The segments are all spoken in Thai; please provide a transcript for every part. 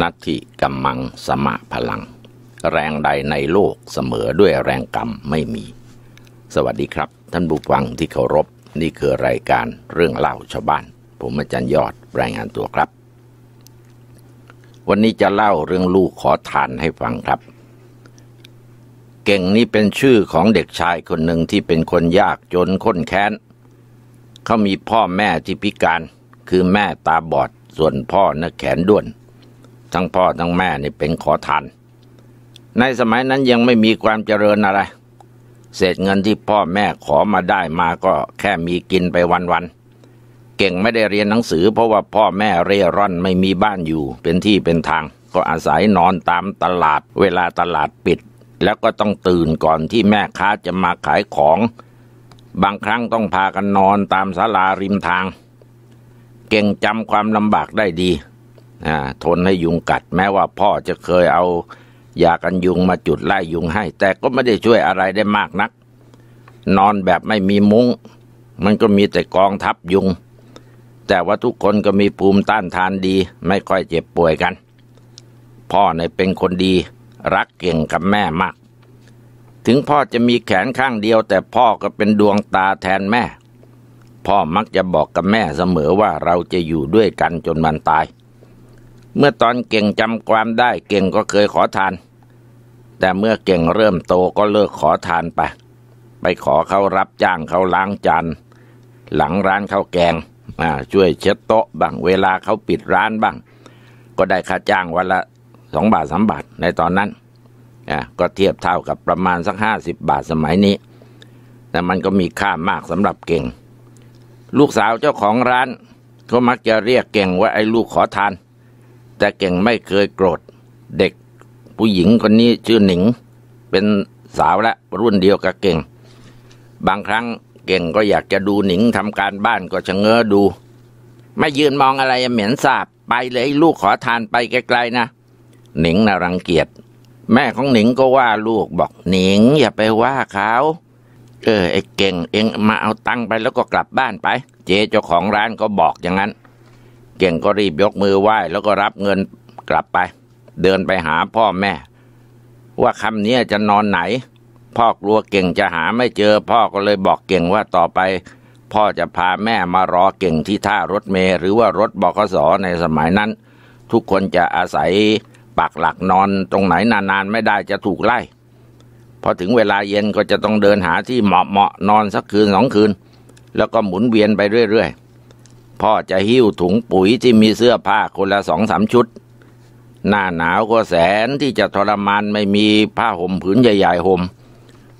นัตถิกัมมังสมะพลัง แรงใดในโลกเสมอด้วยแรงกรรมไม่มี สวัสดีครับ ท่านผู้ฟังที่เคารพนี่คือรายการเรื่องเล่าชาวบ้าน ผมอาจารย์ยอดรายงานตัวครับ วันนี้จะเล่าเรื่องลูกขอทานให้ฟังครับ เก่งนี้เป็นชื่อของเด็กชายคนหนึ่งที่เป็นคนยากจนข้นแค้นเขามีพ่อแม่ที่พิการคือแม่ตาบอดส่วนพ่อนะแขนด้วนทั้งพ่อ ทั้งแม่นี่เป็นขอทาน ในสมัยนั้นยังไม่มีความเจริญอะไร เศษเงินที่พ่อแม่ขอมาได้มาก็แค่มีกินไปวันๆ เก่งไม่ได้เรียนหนังสือ เพราะว่าพ่อแม่เร่ร่อนไม่มีบ้านอยู่เป็นที่เป็นทาง ก็อาศัยนอนตามตลาดเวลาตลาดปิด แล้วก็ต้องตื่นก่อนที่แม่ค้าจะมาขายของ บางครั้งต้องพากันนอนตามศาลาริมทาง เก่งจำความลำบากได้ดีทนให้ยุงกัดแม้ว่าพ่อจะเคยเอายากันยุงมาจุดไล่ยุงให้ แต่ก็ไม่ได้ช่วยอะไรได้มากนัก นอนแบบไม่มีมุง้งมันก็มีแต่กองทับยุง แต่ว่าทุกคนก็มีภูมิต้านทานดี ไม่ค่อยเจ็บป่วยกัน พ่อในเป็นคนดีรักเก่งกับแม่มาก ถึงพ่อจะมีแขนข้างเดียว แต่พ่อก็เป็นดวงตาแทนแม่ พ่อมักจะบอกกับแม่เสมอว่าเราจะอยู่ด้วยกันจนมันตายเมื่อตอนเก่งจำความได้เก่งก็เคยขอทาน แต่เมื่อเก่งเริ่มโตก็เลิกขอทานไป ไปขอเขารับจ้างเขาล้างจาน หลังร้านข้าวแกง ช่วยเช็ดโต๊ะบ้างเวลาเขาปิดร้านบ้าง ก็ได้ค่าจ้างวันละสองบาทสามบาทในตอนนั้นก็เทียบเท่ากับประมาณสักห้าสิบบาทสมัยนี้ แต่มันก็มีค่ามากสำหรับเก่ง ลูกสาวเจ้าของร้านก็มักจะเรียกเก่งว่าไอ้ลูกขอทานแต่เก่งไม่เคยโกรธเด็กผู้หญิงคนนี้ชื่อหนิง เป็นสาวและรุ่นเดียวกับเก่ง บางครั้งเก่งก็อยากจะดูหนิงทำการบ้านก็ชะเง้อดู ไม่ยืนมองอะไรเหม็นสาบไปเลย ลูกขอทานไปไกลๆนะหนิงน่ารังเกียจแม่ของหนิงก็ว่าลูกบอกหนิงอย่าไปว่าเขาเออไอ้เก่งเองมาเอาตังค์ไปแล้วก็กลับบ้านไป เจ๊เจ้าของร้านก็บอกอย่างนั้นเก่งก็รีบยกมือไหว้แล้วก็รับเงินกลับไป เดินไปหาพ่อแม่ว่าคำนี้จะนอนไหน พ่อกลัวเก่งจะหาไม่เจอ พ่อก็เลยบอกเก่งว่าต่อไป พ่อจะพาแม่มารอเก่งที่ท่ารถเม์หรือว่ารถบกสในสมัยนั้น ทุกคนจะอาศัยปักหลักนอนตรงไหนนานๆไม่ได้จะถูกไล่ พอถึงเวลาเย็นก็จะต้องเดินหาที่เหมาะเหมาะนอนสักคืนสองคืน แล้วก็หมุนเวียนไปเรื่อยๆพ่อจะหิ้วถุงปุ๋ยที่มีเสื้อผ้าคนละสองสามชุด หน้าหนาวก็แสนที่จะทรมานไม่มีผ้าห่มผืนใหญ่ ๆ ห่ม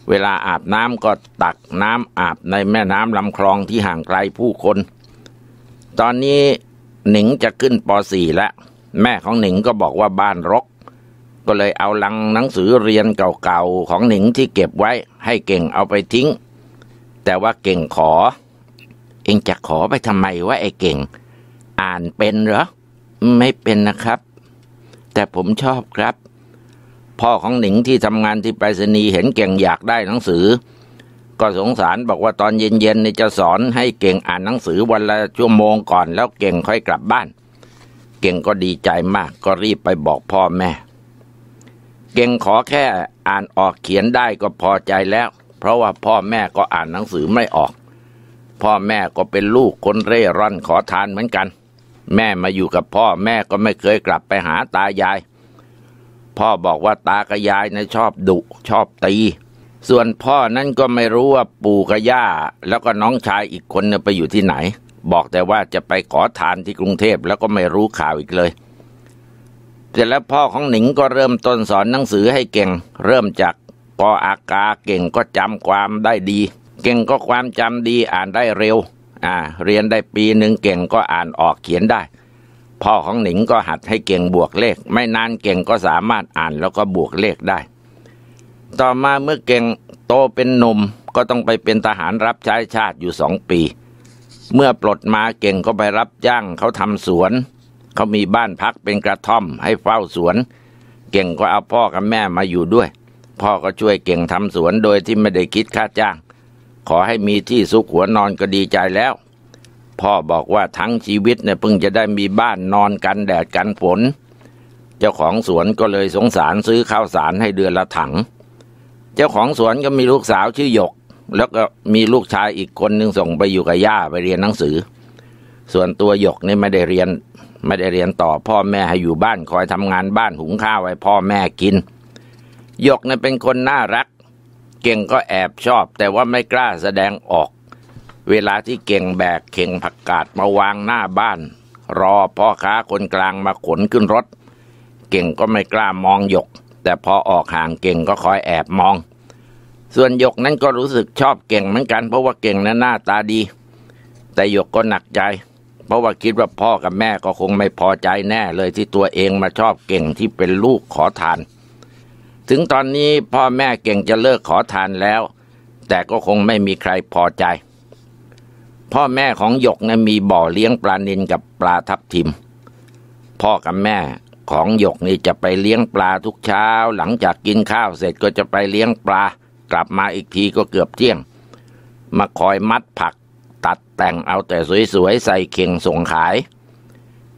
เวลาอาบน้ำก็ตักน้ำอาบในแม่น้ำลำคลองที่ห่างไกลผู้คน ตอนนี้ หนิงจะขึ้นป .4 แล้วแม่ของหนิงก็บอกว่าบ้านรก ก็เลยเอาลังหนังสือเรียนเก่า ๆ ของหนิงที่เก็บไว้ให้เก่งเอาไปทิ้ง แต่ว่าเก่งขอเองจะขอไปทำไมว่าไอ้เก่ง อ่านเป็นเหรอ ไม่เป็นนะครับ แต่ผมชอบครับ พ่อของหนิงที่ทำงานที่ไปรษณีย์เห็นเก่งอยากได้หนังสือ ก็สงสารบอกว่าตอนเย็นๆนี่จะสอนให้เก่งอ่านหนังสือวันละชั่วโมงก่อนแล้วเก่งค่อยกลับบ้าน เก่งก็ดีใจมาก ก็รีบไปบอกพ่อแม่ เก่งขอแค่อ่านออกเขียนได้ก็พอใจแล้ว เพราะว่าพ่อแม่ก็อ่านหนังสือไม่ออกพ่อแม่ก็เป็นลูกคนเร่ร่อนขอทานเหมือนกัน แม่มาอยู่กับพ่อแม่ก็ไม่เคยกลับไปหาตายาย พ่อบอกว่าตากับยายนะชอบดุชอบตี ส่วนพ่อนั้นก็ไม่รู้ว่าปู่กับย่าแล้วก็น้องชายอีกคนเนี่ยไปอยู่ที่ไหน บอกแต่ว่าจะไปขอทานที่กรุงเทพแล้วก็ไม่รู้ข่าวอีกเลยเสร็จแล้วพ่อของหนิงก็เริ่มต้นสอนหนังสือให้เก่ง เริ่มจากกออากาเก่งก็จำความได้ดีเก่งก็ความจำดีอ่านได้เร็ว อ่าเรียนได้ปีหนึ่งเก่งก็อ่านออกเขียนได้ พ่อของหนิงก็หัดให้เก่งบวกเลข ไม่นานเก่งก็สามารถอ่านแล้วก็บวกเลขได้ ต่อมาเมื่อเก่งโตเป็นหนุ่มก็ต้องไปเป็นทหารรับใช้ชาติอยู่สองปี เมื่อปลดมาเก่งก็ไปรับจ้างเขาทำสวนเขามีบ้านพักเป็นกระท่อมให้เฝ้าสวน เก่งก็เอาพ่อกับแม่มาอยู่ด้วย พ่อก็ช่วยเก่งทำสวนโดยที่ไม่ได้คิดค่าจ้างขอให้มีที่ซุกหัวนอนก็ดีใจแล้ว พ่อบอกว่าทั้งชีวิตเนี่ยเพิ่งจะได้มีบ้านนอนกันแดดกันฝนเจ้าของสวนก็เลยสงสารซื้อข้าวสารให้เดือนละถัง เจ้าของสวนก็มีลูกสาวชื่อหยกแล้วก็มีลูกชายอีกคนนึงส่งไปอยู่กับย่าไปเรียนหนังสือ ส่วนตัวหยกนี่ไม่ได้เรียนไม่ได้เรียนต่อพ่อแม่ให้อยู่บ้านคอยทำงานบ้านหุงข้าวไว้พ่อแม่กินหยกเนี่ยเป็นคนน่ารักเก่งก็แอบชอบแต่ว่าไม่กล้าแสดงออกเวลาที่เก่งแบกเข่งผักกาดมาวางหน้าบ้าน รอพ่อค้าคนกลางมาขนขึ้นรถ เก่งก็ไม่กล้ามองหยกแต่พอออกห่างเก่งก็คอยแอบมอง ส่วนหยกนั้นก็รู้สึกชอบเก่งเหมือนกันเพราะว่าเก่งนั้นหน้าตาดี แต่หยกก็หนักใจ เพราะว่าคิดว่าพ่อกับแม่ก็คงไม่พอใจแน่ เลยที่ตัวเองมาชอบเก่งที่เป็นลูกขอทานถึงตอนนี้พ่อแม่เก่งจะเลิกขอทานแล้ว แต่ก็คงไม่มีใครพอใจ พ่อแม่ของหยกนะ่มีบ่อเลี้ยงปลานินกับปลาทับทิม พ่อกับแม่ของหยกนี่จะไปเลี้ยงปลาทุกเช้า หลังจากกินข้าวเสร็จก็จะไปเลี้ยงปลากลับมาอีกทีก็เกือบเที่ยง มาคอยมัดผักตัดแต่งเอาแต่สวย ๆ ใส่เข่งส่งขาย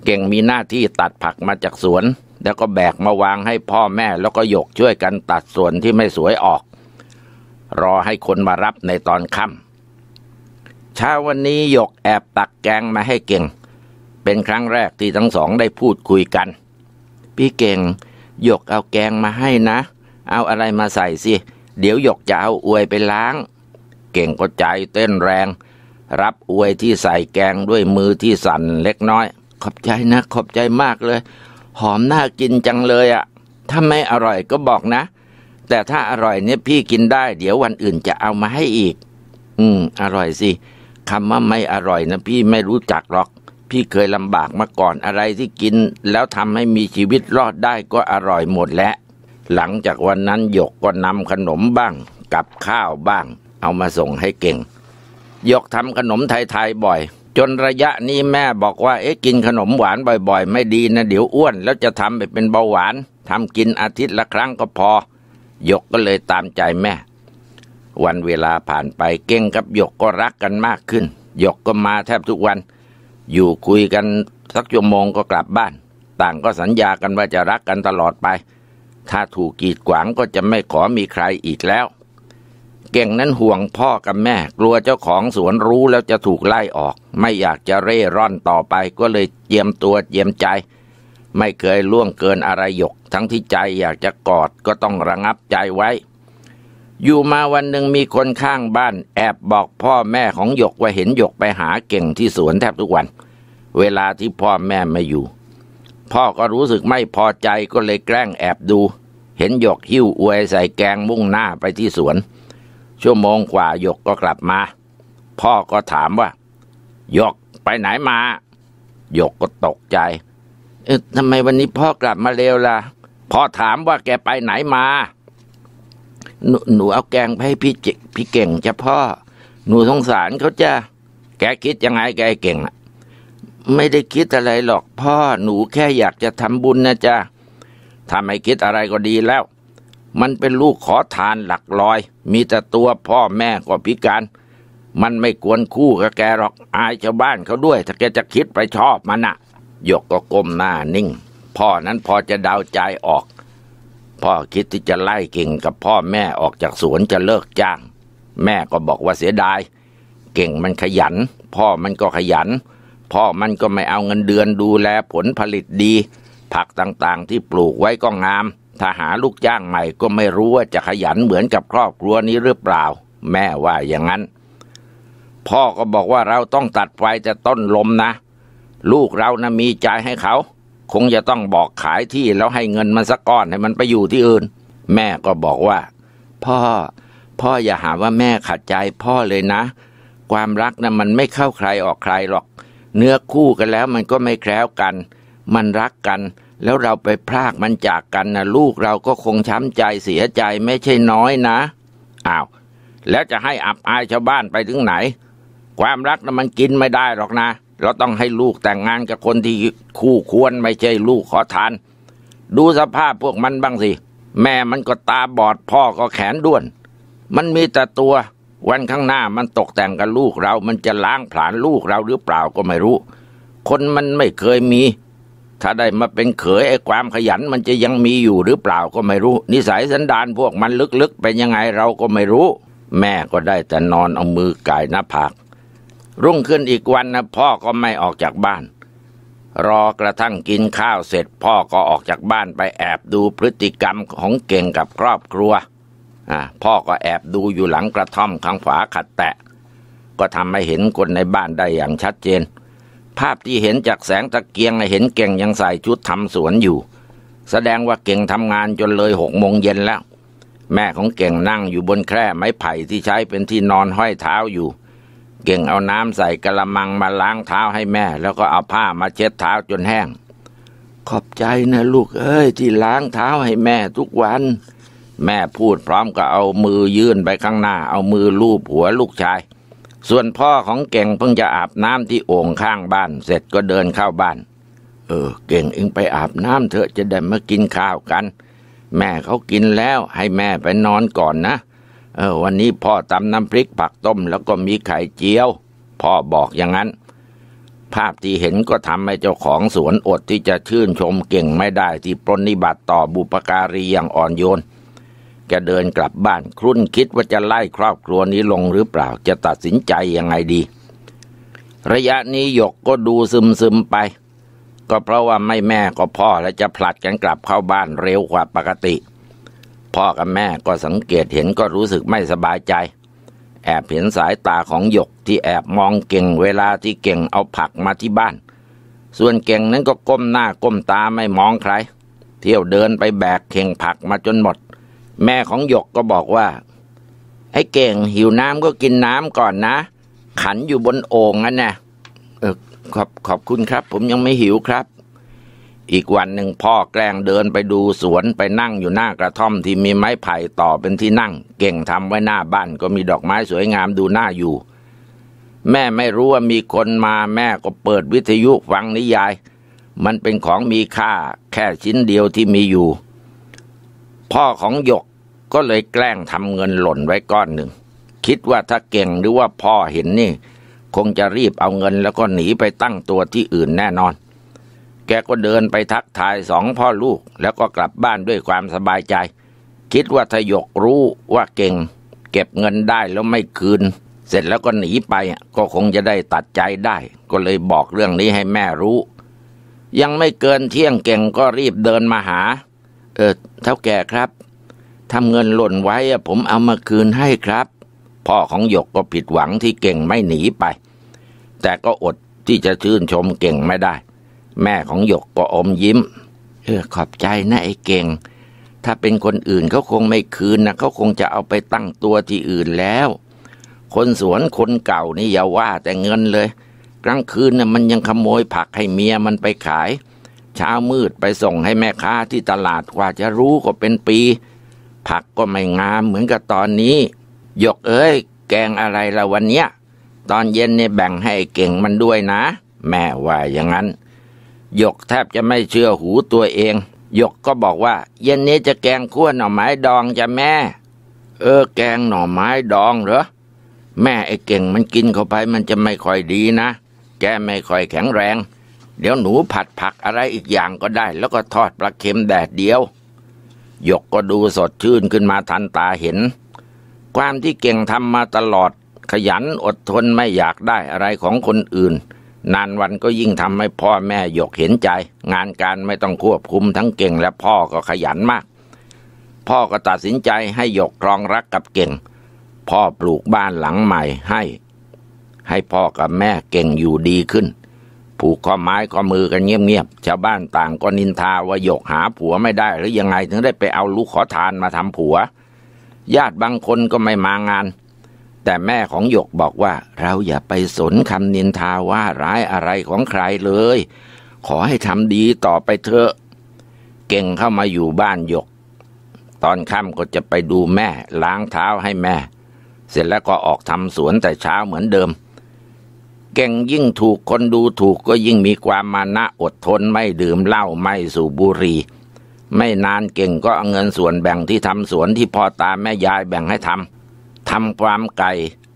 เก่งมีหน้าที่ตัดผักมาจากสวนแล้วก็แบกมาวางให้พ่อแม่ แล้วก็หยกช่วยกันตัดส่วนที่ไม่สวยออก รอให้คนมารับในตอนค่ำเช้าวันนี้หยกแอบตักแกงมาให้เก่ง เป็นครั้งแรกที่ทั้งสองได้พูดคุยกัน พี่เก่งหยกเอาแกงมาให้นะ เอาอะไรมาใส่สิ เดี๋ยวหยกจะเอาอวยไปล้าง เก่งก็ใจเต้นแรง รับอวยที่ใส่แกงด้วยมือที่สั่นเล็กน้อย ขอบใจนะขอบใจมากเลยหอมน่ากินจังเลยอะ่ะ ถ้าไม่อร่อยก็บอกนะ แต่ถ้าอร่อยเนี่ยพี่กินได้เดี๋ยววันอื่นจะเอามาให้อีก อืม อร่อยสิ คำว่าไม่อร่อยนะพี่ไม่รู้จักหรอก พี่เคยลำบากมาก่อนอะไรที่กินแล้วทำให้มีชีวิตรอดได้ก็อร่อยหมดแล้วหลังจากวันนั้นหยกก็นำขนมบ้างกับข้าวบ้างเอามาส่งให้เก่งหยกทำขนมไทยๆบ่อยจนระยะนี้แม่บอกว่าเอ๊ะกินขนมหวานบ่อยๆไม่ดีนะเดี๋ยวอ้วนแล้วจะทำไปเป็นเบาหวานทำกินอาทิตย์ละครั้งก็พอหยกก็เลยตามใจแม่ วันเวลาผ่านไปเก่งกับหยกก็รักกันมากขึ้นหยกก็มาแทบทุกวันอยู่คุยกันสักชั่วโมงก็กลับบ้าน ต่างก็สัญญากันว่าจะรักกันตลอดไป ถ้าถูกกีดขวางก็จะไม่ขอมีใครอีกแล้วเก่งนั้น ห่วงพ่อกับแม่กลัวเจ้าของสวนรู้แล้วจะถูกไล่ออก ไม่อยากจะเร่ร่อนต่อไปก็เลยเยียมตัวเยียมใจ ไม่เคยล่วงเกินอะไรหยก ทั้งที่ใจอยากจะกอดก็ต้องระงับใจไว้ อยู่มาวันหนึ่งมีคนข้างบ้านแอบบอกพ่อแม่ของหยกว่าเห็นหยกไปหาเก่งที่สวนแทบทุกวัน เวลาที่พ่อแม่ไม่อยู่ พ่อก็รู้สึกไม่พอใจก็เลยแกล้งแอบดู เห็นหยกหิ้วอวยใส่แกงมุ่งหน้าไปที่สวนชั่วโมงกว่าหยกก็กลับมา พ่อก็ถามว่าหยกไปไหนมาหยกก็ตกใจ เอ๊ะทำไมวันนี้พ่อกลับมาเร็วล่ะ พ่อถามว่า แกไปไหนมา หนหนูเอาแกงไปให้พี่เจพี่เก่งจ้ะพ่อ หนูสงสารเขาจ้ะแกคิดยังไงแกเก่งอะไม่ได้คิดอะไรหรอก พ่อ หนูแค่อยากจะทำบุญนะจ๊ะทำไม่คิดอะไรก็ดีแล้วมันเป็นลูกขอทานหลักลอยมีแต่ตัวพ่อแม่ก็พิการ มันไม่กวนคู่กับแกหรอกอายชาวบ้านเขาด้วยถ้าแกจะคิดไปชอบมันอะหยกก็ก้มหน้านิ่งพ่อนั้นพอจะเดาใจออก พ่อคิดที่จะไล่เก่งกับพ่อแม่ออกจากสวนจะเลิกจ้าง แม่ก็บอกว่าเสียดาย เก่งมันขยันพ่อมันก็ขยัน พ่อมันก็ไม่เอาเงินเดือนดูแลผลผลิตดี ผักต่างๆที่ปลูกไว้ก็งามถ้าหาลูกจ้างใหม่ก็ไม่รู้ว่าจะขยันเหมือนกับครอบครัวนี้หรือเปล่า แม่ว่าอย่างนั้น พ่อก็บอกว่าเราต้องตัดไฟแต่ต้นลมนะ ลูกเรานะมีใจให้เขา คงจะต้องบอกขายที่แล้วให้เงินมันสักก้อนให้มันไปอยู่ที่อื่น แม่ก็บอกว่า พ่อ พ่ออย่าหาว่าแม่ขัดใจพ่อเลยนะ ความรักนะมันไม่เข้าใครออกใครหรอก เนื้อคู่กันแล้วมันก็ไม่แคล้วกัน มันรักกันแล้วเราไปพรากมันจากกันนะลูกเราก็คงช้ำใจเสียใจไม่ใช่น้อยนะอ้าว แล้วจะให้อับอายชาวบ้านไปถึงไหน ความรักนะ่ะมันกินไม่ได้หรอกนะ เราต้องให้ลูกแต่งงานกับคนที่คู่ควรไม่ใช่ลูกขอทาน ดูสภาพพวกมันบ้างสิ แม่มันก็ตาบอดพ่อก็แขนด้วน มันมีแต่ตัววันข้างหน้ามันตกแต่งกับลูกเรา มันจะล้างผลาญลูกเราหรือเปล่าก็ไม่รู้ คนมันไม่เคยมีถ้าได้มาเป็นเขยไอ้ความขยันมันจะยังมีอยู่หรือเปล่าก็ไม่รู้ นิสัยสันดานพวกมันลึกๆเป็นยังไงเราก็ไม่รู้ แม่ก็ได้แต่นอนเอามือกายหน้าผากรุ่งขึ้นอีกวันนะพ่อก็ไม่ออกจากบ้าน รอกระทั่งกินข้าวเสร็จ พ่อก็ออกจากบ้านไปแอบดูพฤติกรรมของเก่งกับครอบครัวอ่าพ่อก็แอบดูอยู่หลังกระท่อมข้างฝาขัดแตะ ก็ทำให้เห็นคนในบ้านได้อย่างชัดเจนภาพที่เห็นจากแสงตะเกียงเห็นเก่งยังใส่ชุดทำสวนอยู่ แสดงว่าเก่งทำงานจนเลยหกโมงเย็นแล้ว แม่ของเก่งนั่งอยู่บนแคร่ไม้ไผ่ที่ใช้เป็นที่นอนห้อยเท้าอยู่ เก่งเอาน้ำใส่กระมังมาล้างเท้าให้แม่ แล้วก็เอาผ้ามาเช็ดเท้าจนแห้ง ขอบใจนะลูกเอ้ย ที่ล้างเท้าให้แม่ทุกวัน แม่พูดพร้อมกับเอามือยื่นไปข้างหน้าเอามือลูบหัวลูกชายส่วนพ่อของเก่งเพิ่งจะอาบน้ำที่โอ่งข้างบ้านเสร็จก็เดินเข้าบ้าน เออเก่งเองไปอาบน้ำเถอะจะได้มากินข้าวกัน แม่เขากินแล้วให้แม่ไปนอนก่อนนะ เออวันนี้พ่อตำน้ำพริกผักต้มแล้วก็มีไข่เจียวพ่อบอกอย่างนั้น ภาพที่เห็นก็ทำให้เจ้าของสวนอดที่จะชื่นชมเก่งไม่ได้ที่ปรนนิบัติต่อบุปการีอย่างอ่อนโยนจกเดินกลับบ้านครุ่นคิดว่าจะไล่ครอบครัวนี้ลงหรือเปล่าจะตัดสินใจยังไงดี ระยะนี้หยกก็ดูซึมซึมไป ก็เพราะว่าไม่แม่ก็พ่อและจะผลัดกันกลับเข้าบ้านเร็วกว่าปกติ พ่อกับแม่ก็สังเกตเห็นก็รู้สึกไม่สบายใจ แอบเห็นสายตาของหยกที่แอบมองเก่งเวลาที่เก่งเอาผักมาที่บ้าน ส่วนเก่งนั้นก็ก้มหน้าก้มตาไม่มองใคร เที่ยวเดินไปแบก เข่งผักมาจนหมดแม่ของหยกก็บอกว่าไอ้เก่ง หิวน้ำก็กินน้ำก่อนนะ ขันอยู่บนโอ่งนั่นนะเออขอบขอบคุณครับผมยังไม่หิวครับ อีกวันหนึ่งพ่อแกล้งเดินไปดูสวนไปนั่งอยู่หน้ากระท่อม ที่มีไม้ไผ่ต่อเป็นที่นั่ง เก่งทำไว้หน้าบ้าน ก็มีดอกไม้สวยงามดูหน้าอยู่ แม่ไม่รู้ว่ามีคนมาแม่ก็เปิดวิทยุฟังนิยาย มันเป็นของมีค่าแค่ชิ้นเดียวที่มีอยู่ พ่อของหยกก็เลยแกล้งทำเงินหล่นไว้ก้อนหนึ่ง คิดว่าถ้าเก่งหรือว่าพ่อเห็นนี่ คงจะรีบเอาเงิน แล้วก็หนีไปตั้งตัวที่อื่นแน่นอน แกก็เดินไปทักทายสองพ่อลูก แล้วก็กลับบ้านด้วยความสบายใจ คิดว่าทยกรู้ว่าเก่งเก็บเงินได้แล้วไม่คืน เสร็จแล้วก็หนีไป ก็คงจะได้ตัดใจได้ ก็เลยบอกเรื่องนี้ให้แม่รู้ ยังไม่เกินเที่ยงเก่งก็รีบเดินมาหา เออเท่าแก่ครับทำเงินหล่นไว้ผมเอามาคืนให้ครับ พ่อของหยกก็ผิดหวังที่เก่งไม่หนีไป แต่ก็อดที่จะชื่นชมเก่งไม่ได้ แม่ของหยกก็อมยิ้ม เออขอบใจนะไอ้เก่ง ถ้าเป็นคนอื่นเขาคงไม่คืนนะเขาคงจะเอาไปตั้งตัวที่อื่นแล้ว คนสวนคนเก่านี่อย่าว่า แต่เงินเลยกลางคืนน่ะมันยังขโมยผักให้เมียมันไปขาย เช้ามืดไปส่งให้แม่ค้าที่ตลาดกว่าจะรู้ก็เป็นปีผักก็ไม่งามเหมือนกับตอนนี้ ยกเอ้ยแกงอะไรละวันเนี้ย ตอนเย็นเนี่ยแบ่งให้เก่งมันด้วยนะ แม่ว่าอย่างนั้น ยกแทบจะไม่เชื่อหูตัวเองยกก็บอกว่า เย็นนี้จะแกงขั้วหน่อไม้ดองจะแม่ เออ แกงหน่อไม้ดองเหรอแม่ไอ้เก่งมันกินเข้าไปมันจะไม่ค่อยดีนะ แกไม่ค่อยแข็งแรง เดี๋ยวหนูผัดผักอะไรอีกอย่างก็ได้ แล้วก็ทอดปลาเค็มแดดเดียวหยกก็ดูสดชื่นขึ้นมาทันตาเห็น ความที่เก่งทำมาตลอดขยันอดทนไม่อยากได้อะไรของคนอื่น นานวันก็ยิ่งทำให้พ่อแม่หยกเห็นใจ งานการไม่ต้องควบคุมทั้งเก่งและพ่อก็ขยันมาก พ่อก็ตัดสินใจให้หยกครองรักกับเก่ง พ่อปลูกบ้านหลังใหม่ให้ ให้พ่อกับแม่เก่งอยู่ดีขึ้นผูกข้อไม้ข้อมือกันเงียบๆ ชาวบ้านต่างก็นินทาว่าหยกหาผัวไม่ได้หรือยังไงถึงได้ไปเอาลูกขอทานมาทำผัว ญาติบางคนก็ไม่มางาน แต่แม่ของหยกบอกว่าเราอย่าไปสนคำนินทาว่าร้ายอะไรของใครเลย ขอให้ทำดีต่อไปเถอะ เก่งเข้ามาอยู่บ้านหยก ตอนค่ำก็จะไปดูแม่ล้างเท้าให้แม่ เสร็จแล้วก็ออกทำสวนแต่เช้าเหมือนเดิมเก่งยิ่งถูกคนดูถูกก็ยิ่งมีความมานะอดทนไม่ดื่มเหล้าไม่สูบบุหรี่ไม่นานเก่งก็เอาเงินส่วนแบ่งที่ทำสวนที่พ่อตาแม่ยายแบ่งให้ทำทำความไก่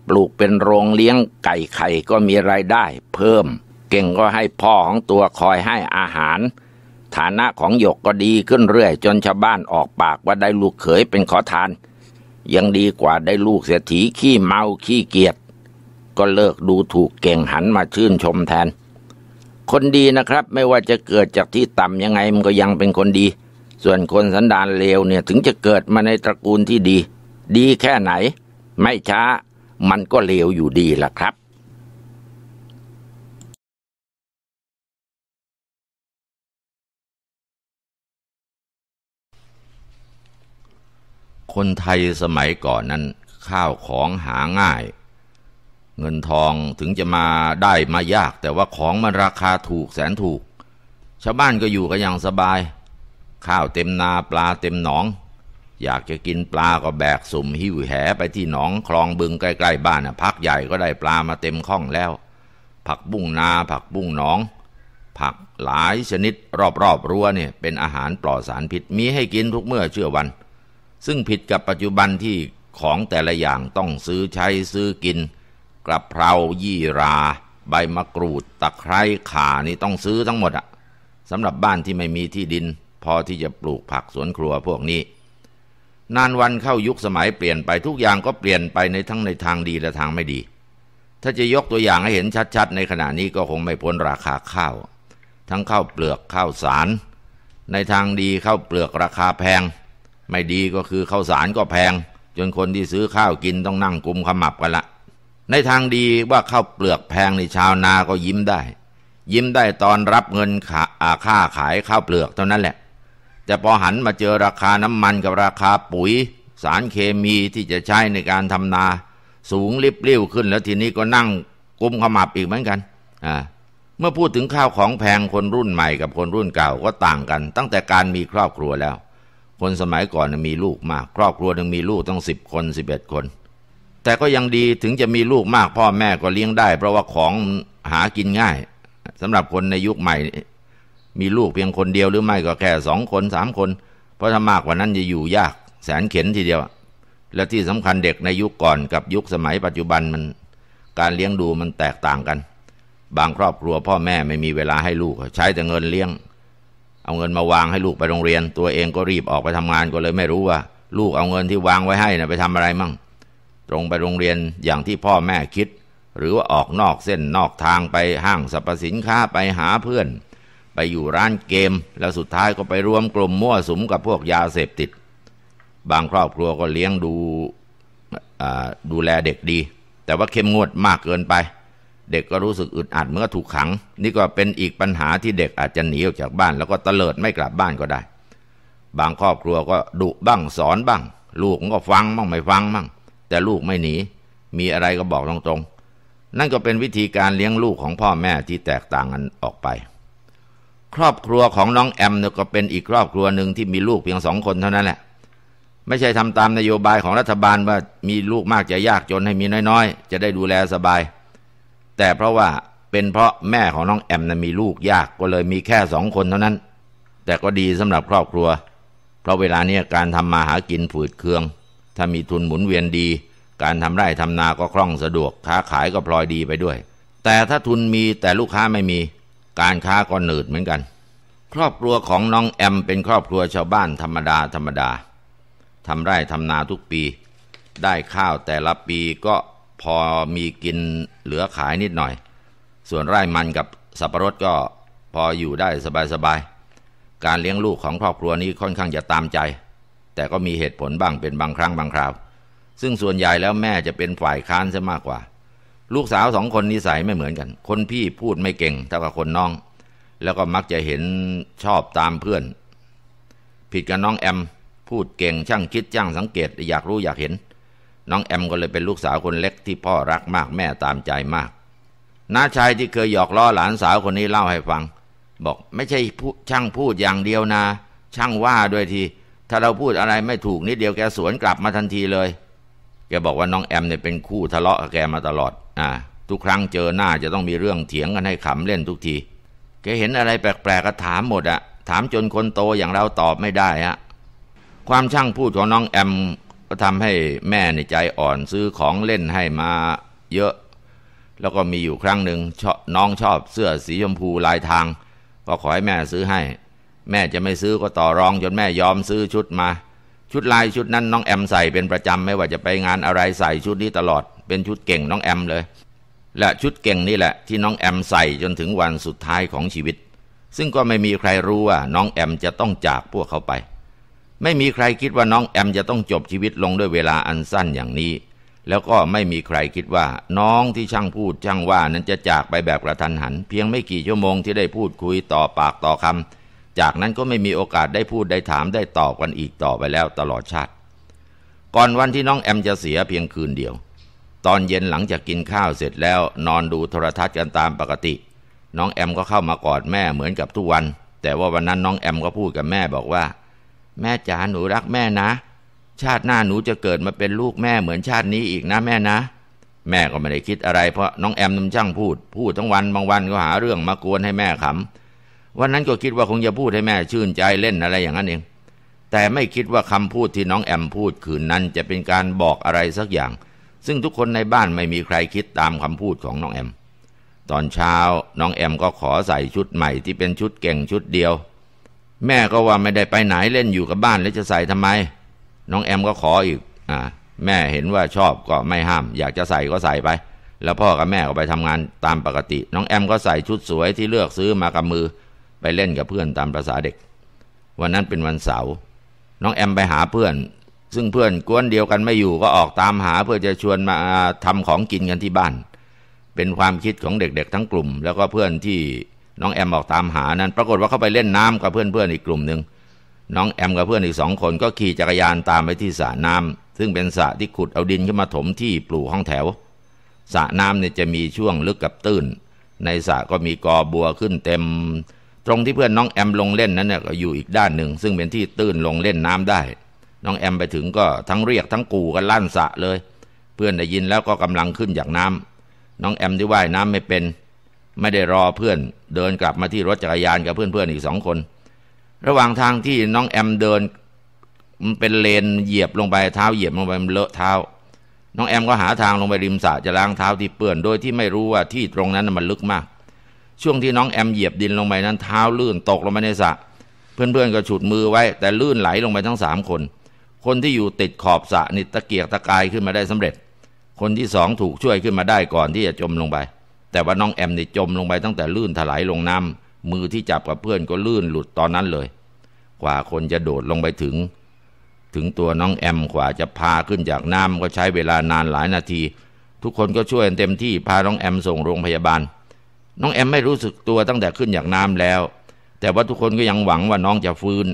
ปลูกเป็นโรงเลี้ยงไก่ไข่ก็มีรายได้ เพิ่ม เก่งก็ให้พ่อของตัวคอยให้อาหาร ฐานะของหยกก็ดีขึ้นเรื่อยจนชาวบ้านออกปากว่าได้ลูกเขยเป็นขอทาน ยังดีกว่าได้ลูกเสียถีขี้เมาขี้เกียจก็เลิกดูถูกเก่งหันมาชื่นชมแทน คนดีนะครับไม่ว่าจะเกิดจากที่ต่ำยังไงมันก็ยังเป็นคนดี ส่วนคนสันดานเลวเนี่ยถึงจะเกิดมาในตระกูลที่ดี ดีแค่ไหน ไม่ช้ามันก็เลวอยู่ดีล่ะครับ คนไทยสมัยก่อนนั้นข้าวของหาง่ายเงินทองถึงจะมาได้มายาก แต่ว่าของมันราคาถูกแสนถูก ชาวบ้านก็อยู่กันอย่างสบาย ข้าวเต็มนาปลาเต็มหนอง อยากจะกินปลาก็แบกสุ่มหิวแหไปที่หนองคลองบึงใกล้ๆบ้านนพักใหญ่ก็ได้ปลามาเต็มข้องแล้ว ผักบุ้งนา ผักบุ้งหนอง ผักหลายชนิดรอบๆรั้วเนี่ยเป็นอาหารปลอดสารพิษมีให้กินทุกเมื่อเชื่อวัน ซึ่งผิดกับปัจจุบันที่ของแต่ละอย่างต้องซื้อใช้ซื้อกินกระเพรายี่รา ใบมะกรูด ตะไคร้ข่า นี่ต้องซื้อทั้งหมดอะสำหรับบ้านที่ไม่มีที่ดิน พอที่จะปลูกผักสวนครัวพวกนี้ นานวันเข้ายุคสมัยเปลี่ยนไปทุกอย่างก็เปลี่ยนไปในทั้งในทางดีและทางไม่ดี ถ้าจะยกตัวอย่างให้เห็นชัดๆ ในขณะนี้ก็คงไม่พ้นราคาข้าว ทั้งข้าวเปลือกข้าวสาร ในทางดีข้าวเปลือกราคาแพง ไม่ดีก็คือข้าวสารก็แพง จนคนที่ซื้อข้าวกินต้องนั่งกุมขมับกันละในทางดีว่าข้าวเปลือกแพงในชาวนาก็ยิ้มได้ ยิ้มได้ตอนรับเงินค่าขายข้าวเปลือกเท่านั้นแหละ แต่พอหันมาเจอราคาน้ำมันกับราคาปุ๋ย สารเคมีที่จะใช้ในการทำนา สูงริบเรี่ยวขึ้น แล้วทีนี้ก็นั่งกุมขมับอีกเหมือนกันอ่าเมื่อพูดถึงข้าวของแพงคนรุ่นใหม่กับคนรุ่นเก่าก็ต่างกัน ตั้งแต่การมีครอบครัวแล้ว คนสมัยก่อนมีลูกมาก ครอบครัวหนึ่งมีลูกต้องสิบคนสิบเอ็ดคนแต่ก็ยังดีถึงจะมีลูกมากพ่อแม่ก็เลี้ยงได้ เพราะว่าของหากินง่ายสำหรับคนในยุคใหม่ มีลูกเพียงคนเดียวหรือไม่ก็แค่สองคนสามคน เพราะถ้ามากกว่านั้นจะอยู่ยาก แสนเข็นทีเดียวและที่สำคัญเด็กในยุคก่อนกับยุคสมัยปัจจุบันมัน การเลี้ยงดูมันแตกต่างกัน บางครอบครัวพ่อแม่ไม่มีเวลาให้ลูกใช้แต่เงินเลี้ยง เอาเงินมาวางให้ลูกไปโรงเรียน ตัวเองก็รีบออกไปทำงานก็เลยไม่รู้ว่า ลูกเอาเงินที่วางไว้ให้นะไปทำอะไรมั่งตรงไปโรงเรียนอย่างที่พ่อแม่คิด หรือว่าออกนอกเส้นนอกทางไปห้างสรรพสินค้าไปหาเพื่อน ไปอยู่ร้านเกม แล้วสุดท้ายก็ไปรวมกลุ่มมั่วสุมกับพวกยาเสพติด บางครอบครัวก็เลี้ยงดูดูแลเด็กดี แต่ว่าเข้มงวดมากเกินไป เด็กก็รู้สึกอึดอัดเมื่อถูกขัง นี่ก็เป็นอีกปัญหาที่เด็กอาจจะหนีออกจากบ้านแล้วก็เตลิดไม่กลับบ้านก็ได้ บางครอบครัวก็ดุบ้างสอนบ้าง ลูกก็ฟังบ้างไม่ฟังบ้างแต่ลูกไม่หนี มีอะไรก็บอกตรงๆ นั่นก็เป็นวิธีการเลี้ยงลูกของพ่อแม่ที่แตกต่างกันออกไป ครอบครัวของน้องแอมเนี่ยก็เป็นอีกครอบครัวหนึ่งที่มีลูกเพียงสองคนเท่านั้นแหละ ไม่ใช่ทำตามนโยบายของรัฐบาลว่ามีลูกมากจะยากจนให้มีน้อยๆ จะได้ดูแลสบาย แต่เพราะว่าเป็นเพราะแม่ของน้องแอมนะ่ะมีลูกยากก็เลยมีแค่สองคนเท่านั้น แต่ก็ดีสำหรับครอบครัว เพราะเวลาเนี้ยการทำมาหากินฝืดเคืองถ้ามีทุนหมุนเวียนดี การทำไร่ทำนาก็คล่องสะดวก ค้าขายก็พลอยดีไปด้วย แต่ถ้าทุนมีแต่ลูกค้าไม่มีการค้าก็หนืดเหมือนกัน ครอบครัวของน้องแอมเป็นครอบครัวชาวบ้านธรรมดาธรรมดาทำไร่ทำนาทุกปี ได้ข้าวแต่ละปีก็พอมีกินเหลือขายนิดหน่อย ส่วนไร่มันกับสับปะรดก็พออยู่ได้สบายๆการเลี้ยงลูกของครอบครัวนี้ค่อนข้างจะตามใจแต่ก็มีเหตุผลบ้างเป็นบางครั้งบางคราว ซึ่งส่วนใหญ่แล้วแม่จะเป็นฝ่ายค้านซะมากกว่า ลูกสาวสองคนนิสัยไม่เหมือนกัน คนพี่พูดไม่เก่งเท่ากับคนน้อง แล้วก็มักจะเห็นชอบตามเพื่อน ผิดกับน้องแอม พูดเก่ง ช่างคิดช่างสังเกต อยากรู้อยากเห็น น้องแอมก็เลยเป็นลูกสาวคนเล็กที่พ่อรักมากแม่ตามใจมากน้าชายที่เคยหยอกล้อหลานสาวคนนี้เล่าให้ฟัง บอกไม่ใช่ช่างพูดอย่างเดียวนะช่างว่าด้วยทีถ้าเราพูดอะไรไม่ถูกนิดเดียวแกสวนกลับมาทันทีเลย แกบอกว่าน้องแอมเนี่ยเป็นคู่ทะเลาะกับแกมาตลอด อ่า ทุกครั้งเจอหน้าจะต้องมีเรื่องเถียงกันให้ขำเล่นทุกที แกเห็นอะไรแปลกๆก็ถามหมดอะถามจนคนโตอย่างเราตอบไม่ได้ฮะ ความช่างพูดของน้องแอม ก็ทำให้แม่ในใจอ่อนซื้อของเล่นให้มาเยอะ แล้วก็มีอยู่ครั้งหนึ่งน้องชอบเสื้อสีชมพูลายทาง ก็ขอให้แม่ซื้อให้แม่จะไม่ซื้อก็ต่อรองจนแม่ยอมซื้อชุดมา ชุดลายชุดนั้นน้องแอมใส่เป็นประจำ ไม่ว่าจะไปงานอะไรใส่ชุดนี้ตลอด เป็นชุดเก่งน้องแอมเลย และชุดเก่งนี่แหละ ที่น้องแอมใส่จนถึงวันสุดท้ายของชีวิต ซึ่งก็ไม่มีใครรู้ว่าน้องแอมจะต้องจากพวกเขาไป ไม่มีใครคิดว่าน้องแอมจะต้องจบชีวิตลงด้วยเวลาอันสั้นอย่างนี้ แล้วก็ไม่มีใครคิดว่า น้องที่ช่างพูดช่างว่านั้นจะจากไปแบบกระทันหัน เพียงไม่กี่ชั่วโมงที่ได้พูดคุยต่อปากต่อคำจากนั้นก็ไม่มีโอกาสได้พูดได้ถามได้ตอบกันอีกต่อไปแล้วตลอดชาติ ก่อนวันที่น้องแอมจะเสียเพียงคืนเดียว ตอนเย็นหลังจากกินข้าวเสร็จแล้ว นอนดูโทรทัศน์กันตามปกติ น้องแอมก็เข้ามากอดแม่เหมือนกับทุกวัน แต่ว่าวันนั้นน้องแอมก็พูดกับแม่บอกว่า แม่จ๋าหนูรักแม่นะ ชาติหน้าหนูจะเกิดมาเป็นลูกแม่เหมือนชาตินี้อีกนะแม่นะ แม่ก็ไม่ได้คิด อะไรเพราะน้องแอมน่มช่างพูดพูดทั้งวันบางวันก็หาเรื่องมากวนให้แม่ขำวันนั้นก็คิดว่าคงจะพูดให้แม่ชื่นใจเล่นอะไรอย่างนั้นเอง แต่ไม่คิดว่าคำพูดที่น้องแอมพูดคืนนั้นจะเป็นการบอกอะไรสักอย่าง ซึ่งทุกคนในบ้านไม่มีใครคิดตามคำพูดของน้องแอม ตอนเช้าน้องแอมก็ขอใส่ชุดใหม่ที่เป็นชุดเก่งชุดเดียว แม่ก็ว่าไม่ได้ไปไหนเล่นอยู่กับบ้านแล้วจะใส่ทำไม น้องแอมก็ขออีกอ่าแม่เห็นว่าชอบก็ไม่ห้าม อยากจะใส่ก็ใส่ไป แล้วพ่อกับแม่ก็ไปทำงานตามปกติ น้องแอมก็ใส่ชุดสวยที่เลือกซื้อมากับมือไปเล่นกับเพื่อนตามภาษาเด็ก วันนั้นเป็นวันเสาร์ น้องแอมไปหาเพื่อน ซึ่งเพื่อนกวนเดียวกันไม่อยู่ก็ออกตามหาเพื่อจะชวนมาทำของกินกันที่บ้าน เป็นความคิดของเด็กๆทั้งกลุ่มแล้วก็เพื่อนที่ น้องแอมออกตามหานั้น ปรากฏว่าเขาไปเล่นน้ำ กับเพื่อนๆอีกกลุ่มหนึ่ง น้องแอมกับเพื่อนอีกสองคนก็ขี่จักรยานตามไปที่สระน้ำ ซึ่งเป็นสระที่ขุดเอาดินขึ้นมาถมที่ปลูกห้องแถว สระน้ำเนี่ยจะมีช่วงลึกกับตื้น ในสระก็มีกอบัวขึ้นเต็มตรงที่เพื่อนน้องแอมลงเล่นนั้นเนี่ยก็อยู่อีกด้านหนึ่ง ซึ่งเป็นที่ตื้นลงเล่นน้ำได้ น้องแอมไปถึงก็ทั้งเรียกทั้งกูกันลั่นสะเลย เพื่อนได้ยินแล้วก็กำลังขึ้นจากน้ำ น้องแอมที่ว่ายน้ำไม่เป็น ไม่ได้รอเพื่อนเดินกลับมาที่รถจักรยานกับเพื่อนๆอีกสองคน ระหว่างทางที่น้องแอมเดินมันเป็นเลนเหยียบลงไปเท้าเหยียบลงไปมันเลอะเท้า น้องแอมก็หาทางลงไปริมสระจะล้างเท้าที่เปื้อนโดยที่ไม่รู้ว่าที่ตรงนั้นมันลึกมากช่วงที่น้องแอมเหยียบดินลงไปนั้นเท้าลื่นตกลงไปในสระเพื่อนๆก็ฉุดมือไว้ แต่ลื่นไหลลงไปทั้งสามคน คนที่อยู่ติดขอบสระนิตะเกียกตะกายขึ้นมาได้สำเร็จ คนที่สองถูกช่วยขึ้นมาได้ก่อนที่จะจมลงไป แต่ว่าน้องแอมนี่จมลงไปตั้งแต่ลื่นถลายลงน้ำ มือที่จับกับเพื่อนก็ลื่นหลุดตอนนั้นเลย กว่าคนจะโดดลงไปถึง ถึงตัวน้องแอมกว่าจะพาขึ้นจากน้ำ ก็ใช้เวลานานหลายนาที ทุกคนก็ช่วยเต็มที่พาน้องแอมส่งโรงพยาบาลน้องแอมไม่รู้สึกตัวตั้งแต่ขึ้นจากน้ำแล้ว แต่ว่าทุกคนก็ยังหวังว่าน้องจะฟื้น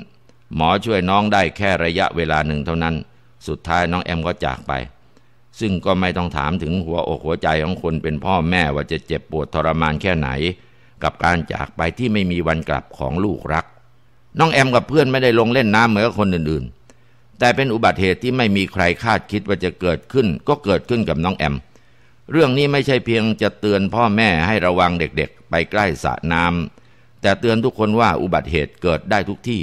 หมอช่วยน้องได้แค่ระยะเวลาหนึ่งเท่านั้น สุดท้ายน้องแอมก็จากไป ซึ่งก็ไม่ต้องถามถึงหัวอกหัวใจของคนเป็นพ่อแม่ว่าจะเจ็บปวดทรมานแค่ไหน กับการจากไปที่ไม่มีวันกลับของลูกรัก น้องแอมกับเพื่อนไม่ได้ลงเล่นน้ำเหมือนคนอื่นๆ แต่เป็นอุบัติเหตุที่ไม่มีใครคาดคิดว่าจะเกิดขึ้น ก็เกิดขึ้นกับน้องแอมเรื่องนี้ไม่ใช่เพียงจะเตือนพ่อแม่ให้ระวังเด็กๆไปใกล้สระน้ำแต่เตือนทุกคนว่าอุบัติเหตุเกิดได้ทุกที่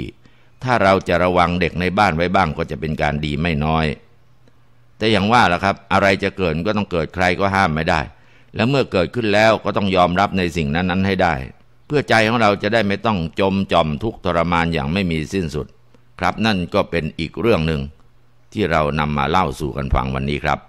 ถ้าเราจะระวังเด็กในบ้านไว้บ้างก็จะเป็นการดีไม่น้อย แต่อย่างว่าล่ะครับอะไรจะเกิดก็ต้องเกิดใครก็ห้ามไม่ได้ และเมื่อเกิดขึ้นแล้วก็ต้องยอมรับในสิ่งนั้นๆให้ได้ เพื่อใจของเราจะได้ไม่ต้องจมจอมทุกทรมานอย่างไม่มีสิ้นสุด ครับนั่นก็เป็นอีกเรื่องหนึ่งที่เรานำมาเล่าสู่กันฟังวันนี้ครับ